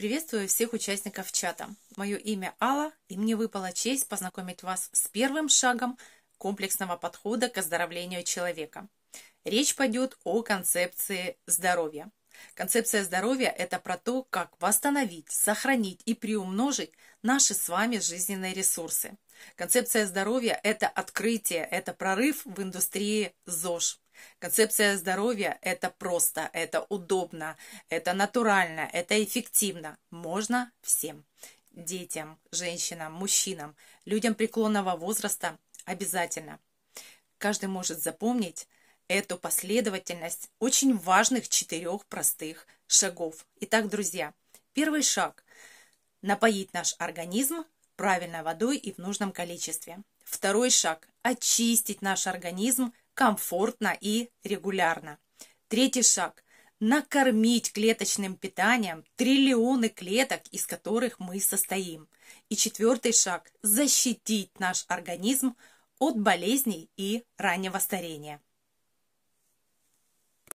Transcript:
Приветствую всех участников чата. Мое имя Алла, и мне выпала честь познакомить вас с первым шагом комплексного подхода к оздоровлению человека. Речь пойдет о концепции здоровья. Концепция здоровья – это про то, как восстановить, сохранить и приумножить наши с вами жизненные ресурсы. Концепция здоровья – это открытие, это прорыв в индустрии ЗОЖ. Концепция здоровья – это просто, это удобно, это натурально, это эффективно. Можно всем. Детям, женщинам, мужчинам, людям преклонного возраста обязательно. Каждый может запомнить эту последовательность очень важных четырех простых шагов. Итак, друзья, первый шаг – напоить наш организм правильной водой и в нужном количестве. Второй шаг – очистить наш организм комфортно и регулярно. Третий шаг – накормить клеточным питанием триллионы клеток, из которых мы состоим. И четвертый шаг – защитить наш организм от болезней и раннего старения.